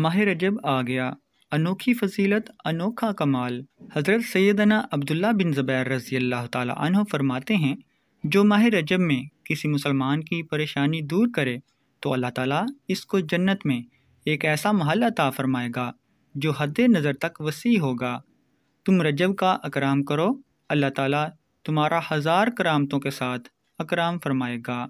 माह रजब आ गया अनोखी फजीलत अनोखा कमाल हज़रत सैदना अब्दुल्ला बिन ज़ुबैर रज़ी अल्लाह तह फरमाते हैं जो माह रजब में किसी मुसलमान की परेशानी दूर करे तो अल्लाह ताला इसको जन्नत में एक ऐसा महल अता फरमाएगा जो हद नज़र तक वसी होगा तुम रजब का अकराम करो अल्लाह ताला तुम्हारा हज़ार करामतों के साथ अकराम फरमाएगा